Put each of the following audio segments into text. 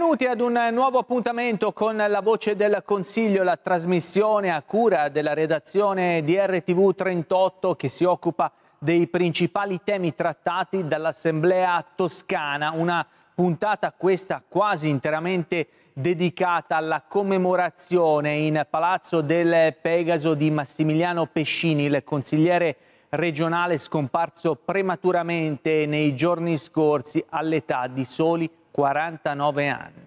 Benvenuti ad un nuovo appuntamento con La Voce del Consiglio, la trasmissione a cura della redazione di RTV 38 che si occupa dei principali temi trattati dall'Assemblea Toscana, una puntata questa quasi interamente dedicata alla commemorazione in Palazzo del Pegaso di Massimiliano Pescini, il consigliere regionale scomparso prematuramente nei giorni scorsi all'età di soli 49 anni.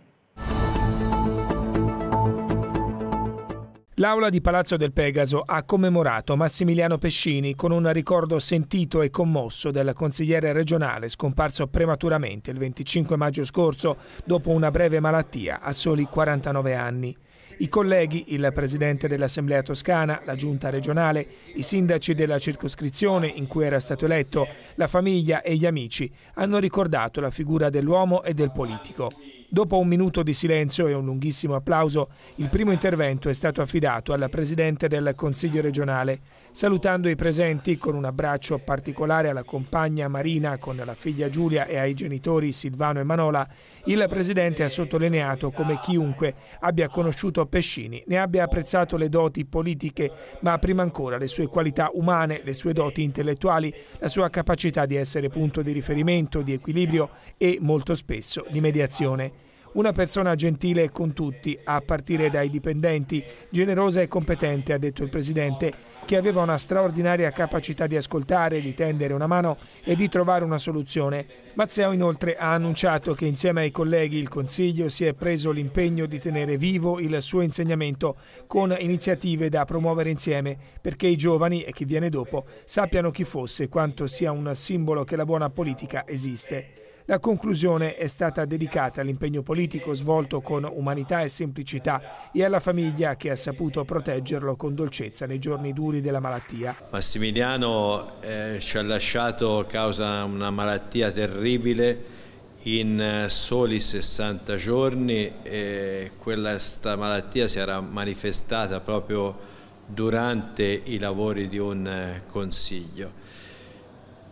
L'aula di Palazzo del Pegaso ha commemorato Massimiliano Pescini con un ricordo sentito e commosso del consigliere regionale scomparso prematuramente il 25 maggio scorso dopo una breve malattia a soli 49 anni. I colleghi, il presidente dell'Assemblea toscana, la giunta regionale, i sindaci della circoscrizione in cui era stato eletto, la famiglia e gli amici hanno ricordato la figura dell'uomo e del politico. Dopo un minuto di silenzio e un lunghissimo applauso, il primo intervento è stato affidato alla Presidente del Consiglio regionale, salutando i presenti con un abbraccio particolare alla compagna Marina con la figlia Giulia e ai genitori Silvano e Manola, il Presidente ha sottolineato come chiunque abbia conosciuto Pescini ne abbia apprezzato le doti politiche, ma prima ancora le sue qualità umane, le sue doti intellettuali, la sua capacità di essere punto di riferimento, di equilibrio e molto spesso di mediazione. Una persona gentile con tutti, a partire dai dipendenti, generosa e competente, ha detto il Presidente, che aveva una straordinaria capacità di ascoltare, di tendere una mano e di trovare una soluzione. Mazzeo inoltre ha annunciato che insieme ai colleghi il Consiglio si è preso l'impegno di tenere vivo il suo insegnamento con iniziative da promuovere insieme perché i giovani e chi viene dopo sappiano chi fosse, quanto sia un simbolo che la buona politica esiste. La conclusione è stata dedicata all'impegno politico svolto con umanità e semplicità e alla famiglia che ha saputo proteggerlo con dolcezza nei giorni duri della malattia. Massimiliano eh, ci ha lasciato a causa una malattia terribile in eh, soli 60 giorni e questa malattia si era manifestata proprio durante i lavori di un eh, consiglio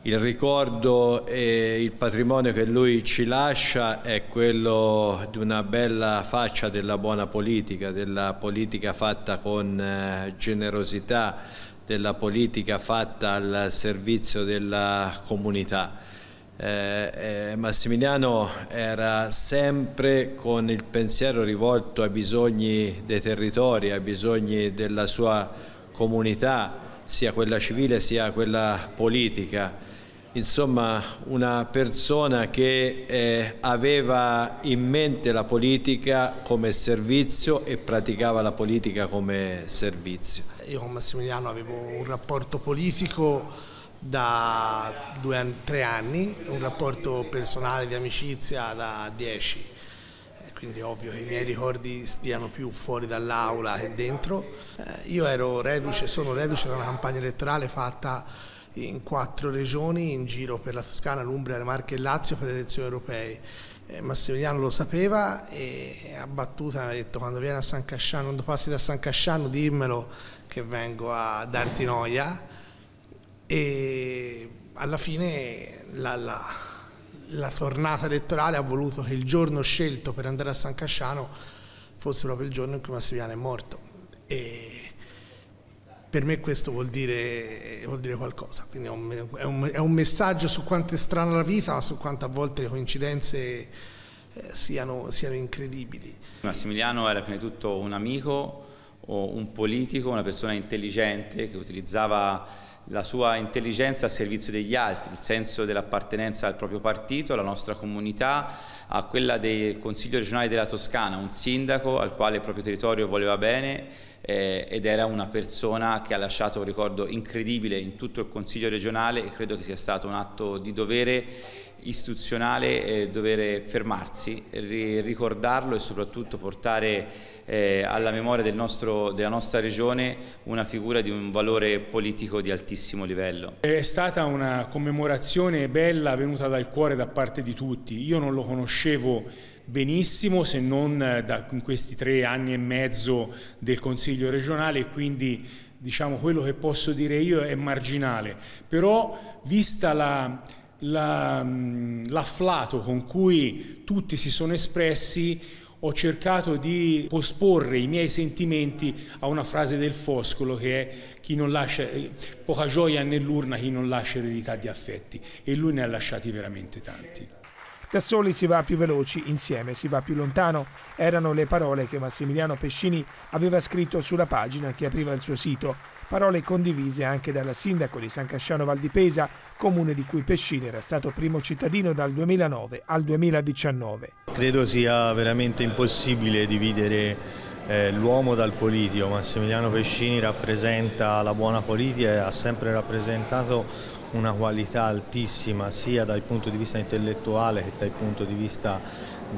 il ricordo e il patrimonio che lui ci lascia è quello di una bella faccia della buona politica, della politica fatta con eh, generosità, della politica fatta al servizio della comunità. Eh, eh, Massimiliano era sempre con il pensiero rivolto ai bisogni dei territori, ai bisogni della sua comunità, sia quella civile sia quella politica insomma una persona che eh, aveva in mente la politica come servizio e praticava la politica come servizio. Io con Massimiliano avevo un rapporto politico da due, tre anni, un rapporto personale di amicizia da dieci, eh, quindi è ovvio che i miei ricordi stiano più fuori dall'aula che dentro. Eh, io ero reduce, sono reduce da una campagna elettorale fatta in quattro regioni in giro per la Toscana, l'Umbria, le Marche e il Lazio per le elezioni europee. Eh, Massimiliano lo sapeva e a battuta ha detto quando vieni a San Casciano, quando passi da San Casciano dimmelo che vengo a darti noia e alla fine la, la, la tornata elettorale ha voluto che il giorno scelto per andare a San Casciano fosse proprio il giorno in cui Massimiliano è morto. E per me questo vuol dire, vuol dire qualcosa, quindi è un, è, un, è un, messaggio su quanto è strana la vita, ma su quanto a volte le coincidenze eh, siano, siano incredibili. Massimiliano era prima di tutto un amico, o un politico, una persona intelligente che utilizzava la sua intelligenza a servizio degli altri, il senso dell'appartenenza al proprio partito, alla nostra comunità, a quella del Consiglio regionale della Toscana, un sindaco al quale il proprio territorio voleva bene eh, ed era una persona che ha lasciato un ricordo incredibile in tutto il Consiglio regionale e credo che sia stato un atto di dovere istituzionale eh, dover fermarsi, ri ricordarlo e soprattutto portare eh, alla memoria del nostro, della nostra regione una figura di un valore politico di altissimo livello. È stata una commemorazione bella venuta dal cuore da parte di tutti, io non lo conoscevo benissimo se non eh, da, in questi tre anni e mezzo del Consiglio regionale e quindi diciamo quello che posso dire io è marginale, però vista la Mm, l'afflato con cui tutti si sono espressi ho cercato di posporre i miei sentimenti a una frase del Foscolo che è chi non lascia, eh, poca gioia nell'urna chi non lascia eredità di affetti e lui ne ha lasciati veramente tanti. Da soli si va più veloci, insieme si va più lontano. Erano le parole che Massimiliano Pescini aveva scritto sulla pagina che apriva il suo sito. Parole condivise anche dalla sindaco di San Casciano Valdipesa, comune di cui Pescini era stato primo cittadino dal 2009 al 2019. Credo sia veramente impossibile dividere eh, l'uomo dal politico. Massimiliano Pescini rappresenta la buona politica e ha sempre rappresentato una qualità altissima sia dal punto di vista intellettuale che dal punto di vista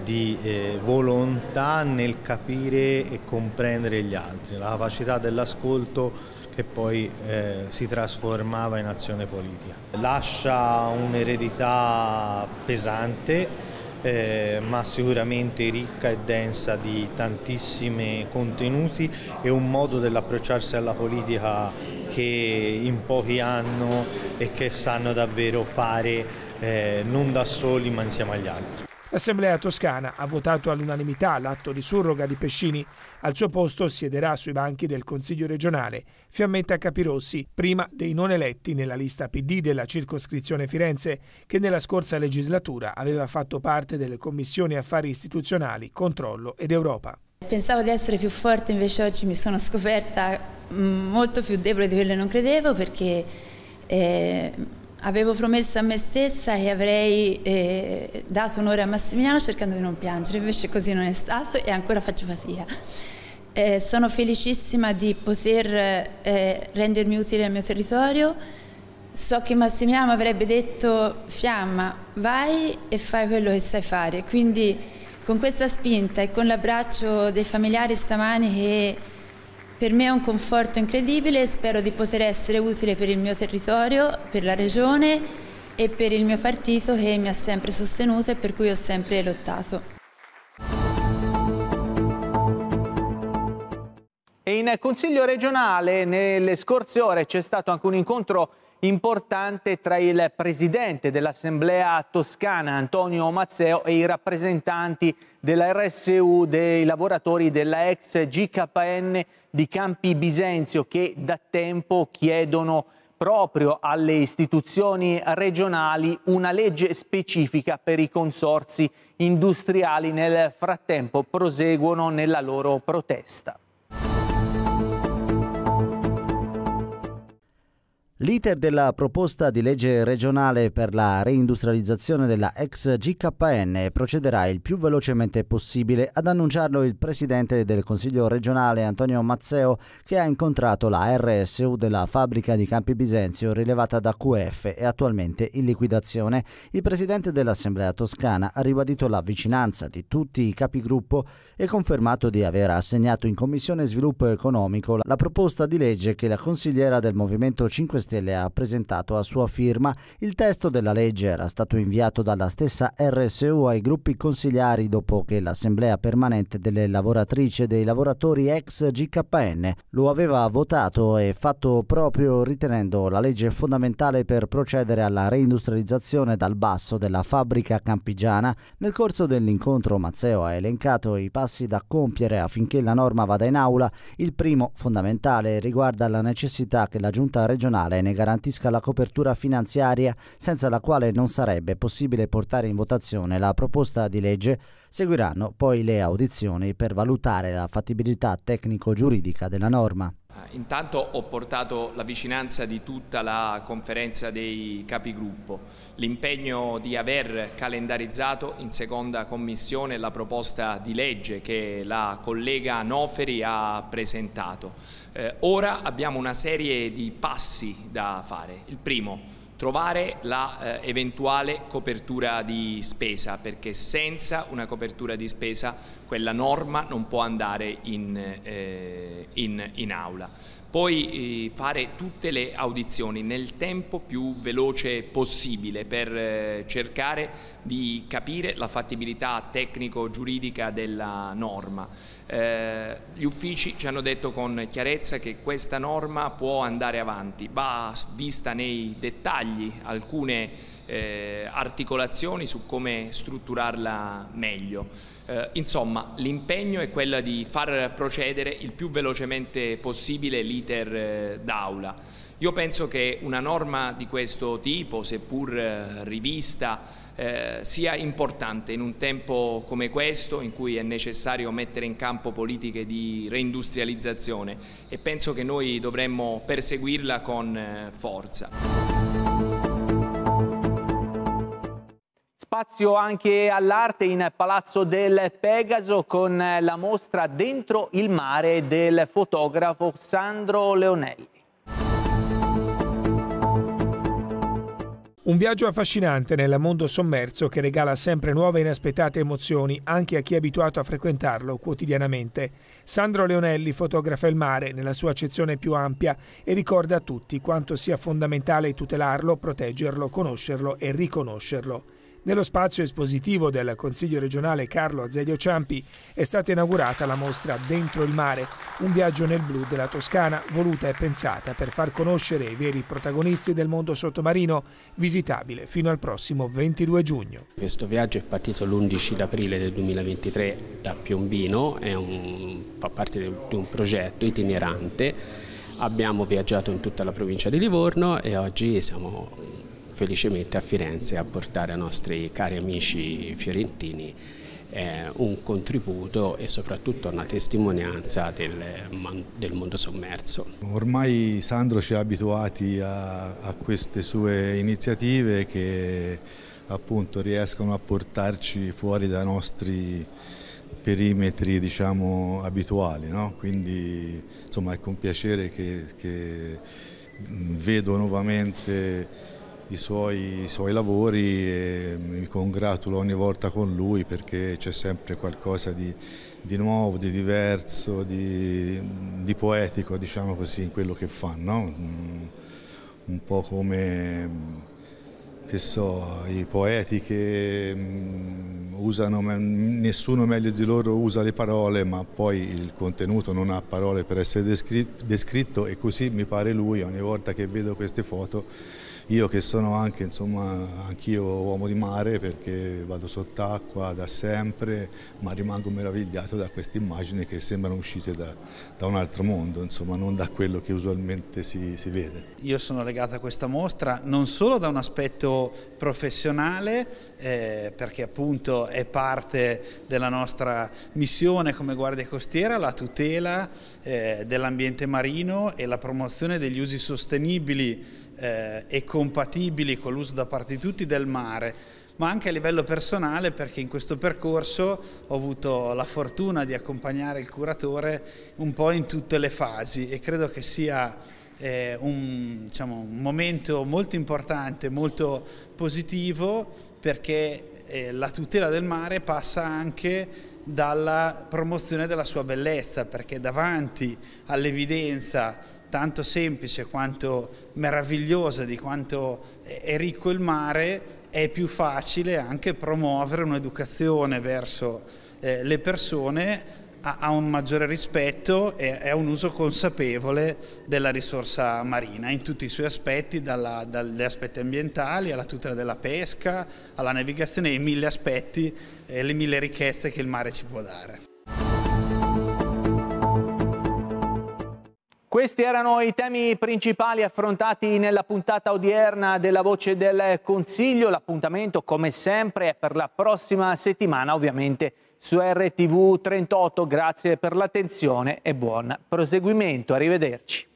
di eh, volontà nel capire e comprendere gli altri, la capacità dell'ascolto che poi eh, si trasformava in azione politica. Lascia un'eredità pesante eh, ma sicuramente ricca e densa di tantissimi contenuti e un modo dell'approcciarsi alla politica che in pochi hanno e che sanno davvero fare eh, non da soli ma insieme agli altri. L'Assemblea toscana ha votato all'unanimità l'atto di surroga di Pescini. Al suo posto siederà sui banchi del Consiglio regionale Fiammetta Capirossi, prima dei non eletti nella lista PD della circoscrizione Firenze, che nella scorsa legislatura aveva fatto parte delle commissioni affari istituzionali, controllo ed Europa. Pensavo di essere più forte, invece oggi mi sono scoperta molto più debole di quello che non credevo perché eh, avevo promesso a me stessa che avrei eh, dato un'ora a Massimiliano cercando di non piangere, invece così non è stato e ancora faccio fatica. Eh, sono felicissima di poter eh, rendermi utile al mio territorio, so che Massimiliano avrebbe detto fiamma, vai e fai quello che sai fare, quindi con questa spinta e con l'abbraccio dei familiari stamani che per me è un conforto incredibile e spero di poter essere utile per il mio territorio, per la regione e per il mio partito che mi ha sempre sostenuto e per cui ho sempre lottato. E in Consiglio regionale nelle scorse ore c'è stato anche un incontro importante tra il presidente dell'Assemblea toscana Antonio Mazzeo e i rappresentanti della RSU dei lavoratori della ex GKN di Campi Bisenzio che da tempo chiedono proprio alle istituzioni regionali una legge specifica per i consorsi industriali. Nel frattempo proseguono nella loro protesta. L'iter della proposta di legge regionale per la reindustrializzazione della ex GKN procederà il più velocemente possibile, ad annunciarlo il presidente del Consiglio regionale Antonio Mazzeo che ha incontrato la RSU della fabbrica di Campi Bisenzio rilevata da QF e attualmente in liquidazione. Il presidente dell'Assemblea Toscana ha ribadito la vicinanza di tutti i capigruppo e confermato di aver assegnato in Commissione Sviluppo Economico la proposta di legge che la consigliera del Movimento 5 Stelle Stelle ha presentato a sua firma. Il testo della legge era stato inviato dalla stessa RSU ai gruppi consigliari dopo che l'Assemblea permanente delle lavoratrici e dei lavoratori ex GKN lo aveva votato e fatto proprio ritenendo la legge fondamentale per procedere alla reindustrializzazione dal basso della fabbrica campigiana. Nel corso dell'incontro Mazzeo ha elencato i passi da compiere affinché la norma vada in aula. Il primo fondamentale riguarda la necessità che la giunta regionale bene garantisca la copertura finanziaria senza la quale non sarebbe possibile portare in votazione la proposta di legge, seguiranno poi le audizioni per valutare la fattibilità tecnico-giuridica della norma. Eh, intanto ho portato la vicinanza di tutta la conferenza dei capigruppo, l'impegno di aver calendarizzato in seconda commissione la proposta di legge che la collega Noferi ha presentato. Eh, ora abbiamo una serie di passi da fare. Il primo, trovare la eh, eventuale copertura di spesa perché senza una copertura di spesa quella norma non può andare in, eh, in, in aula. Poi eh, fare tutte le audizioni nel tempo più veloce possibile per eh, cercare di capire la fattibilità tecnico-giuridica della norma. Eh, gli uffici ci hanno detto con chiarezza che questa norma può andare avanti, va vista nei dettagli alcune eh, articolazioni su come strutturarla meglio. Eh, insomma, l'impegno è quello di far procedere il più velocemente possibile l'iter eh, d'aula. Io penso che una norma di questo tipo, seppur eh, rivista, eh, sia importante in un tempo come questo in cui è necessario mettere in campo politiche di reindustrializzazione e penso che noi dovremmo perseguirla con eh, forza. Spazio anche all'arte in Palazzo del Pegaso con eh, la mostra Dentro il mare del fotografo Sandro Leonelli. Un viaggio affascinante nel mondo sommerso che regala sempre nuove e inaspettate emozioni anche a chi è abituato a frequentarlo quotidianamente. Sandro Leonelli fotografa il mare nella sua accezione più ampia e ricorda a tutti quanto sia fondamentale tutelarlo, proteggerlo, conoscerlo e riconoscerlo. Nello spazio espositivo del Consiglio regionale Carlo Azeglio Ciampi è stata inaugurata la mostra Dentro il mare, un viaggio nel blu della Toscana voluta e pensata per far conoscere i veri protagonisti del mondo sottomarino, visitabile fino al prossimo 22 giugno. Questo viaggio è partito l'11 aprile del 2023 da Piombino, un, fa parte di un progetto itinerante Abbiamo viaggiato in tutta la provincia di Livorno e oggi siamo felicemente a Firenze a portare ai nostri cari amici fiorentini eh, un contributo e soprattutto una testimonianza del, del, mondo sommerso. Ormai Sandro ci ha abituati a, a queste sue iniziative che appunto riescono a portarci fuori dai nostri perimetri diciamo abituali, no? quindi insomma è con piacere che, che vedo nuovamente i suoi, i suoi lavori e mi congratulo ogni volta con lui perché c'è sempre qualcosa di, di nuovo, di diverso, di, di, poetico, diciamo così, in quello che fa, no? Mm, un po' come che so, i poeti che mm, usano, nessuno meglio di loro usa le parole, ma poi il contenuto non ha parole per essere descritto, descritto e così mi pare lui ogni volta che vedo queste foto io che sono anche, insomma, anch'io uomo di mare perché vado sott'acqua da sempre, ma rimango meravigliato da queste immagini che sembrano uscite da, da un altro mondo, insomma, non da quello che usualmente si, si vede. Io sono legato a questa mostra non solo da un aspetto professionale, eh, perché appunto è parte della nostra missione come Guardia Costiera, la tutela eh, dell'ambiente marino e la promozione degli usi sostenibili eh, e compatibili con l'uso da parte di tutti del mare ma anche a livello personale perché in questo percorso ho avuto la fortuna di accompagnare il curatore un po' in tutte le fasi e credo che sia eh, un, diciamo, un, momento molto importante, molto positivo perché eh, la tutela del mare passa anche dalla promozione della sua bellezza perché davanti all'evidenza tanto semplice quanto meravigliosa di quanto è ricco il mare, è più facile anche promuovere un'educazione verso eh, le persone a, a, un maggiore rispetto e a un uso consapevole della risorsa marina in tutti i suoi aspetti, dalla, dagli aspetti ambientali alla tutela della pesca, alla navigazione e mille aspetti e eh, le mille ricchezze che il mare ci può dare. Questi erano i temi principali affrontati nella puntata odierna della Voce del Consiglio. L'appuntamento, come sempre, è per la prossima settimana, ovviamente su RTV 38. Grazie per l'attenzione e buon proseguimento. Arrivederci.